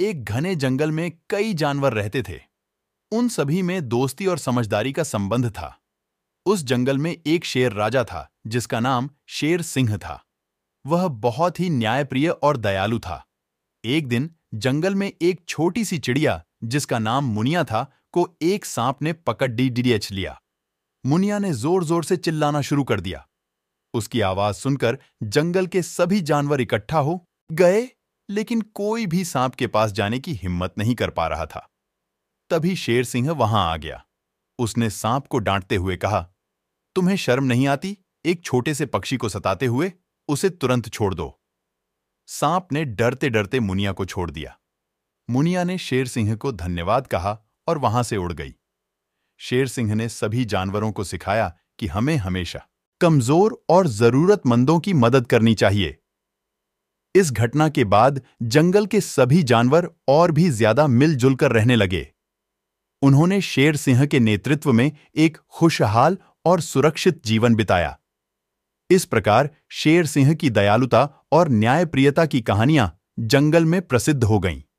एक घने जंगल में कई जानवर रहते थे उन सभी में दोस्ती और समझदारी का संबंध था उस जंगल में एक शेर राजा था जिसका नाम शेर सिंह था वह बहुत ही न्यायप्रिय और दयालु था एक दिन जंगल में एक छोटी सी चिड़िया जिसका नाम मुनिया था को एक सांप ने पकड़ डी डीडीएच लिया मुनिया ने जोर जोर से चिल्लाना शुरू कर दिया उसकी आवाज सुनकर जंगल के सभी जानवर इकट्ठा हो गए लेकिन कोई भी सांप के पास जाने की हिम्मत नहीं कर पा रहा था तभी शेर सिंह वहां आ गया उसने सांप को डांटते हुए कहा तुम्हें शर्म नहीं आती एक छोटे से पक्षी को सताते हुए उसे तुरंत छोड़ दो सांप ने डरते डरते मुनिया को छोड़ दिया मुनिया ने शेर सिंह को धन्यवाद कहा और वहां से उड़ गई शेर सिंह ने सभी जानवरों को सिखाया कि हमें हमेशा कमजोर और जरूरतमंदों की मदद करनी चाहिए इस घटना के बाद जंगल के सभी जानवर और भी ज्यादा मिलजुल कर रहने लगे उन्होंने शेर सिंह के नेतृत्व में एक खुशहाल और सुरक्षित जीवन बिताया इस प्रकार शेर सिंह की दयालुता और न्यायप्रियता की कहानियां जंगल में प्रसिद्ध हो गईं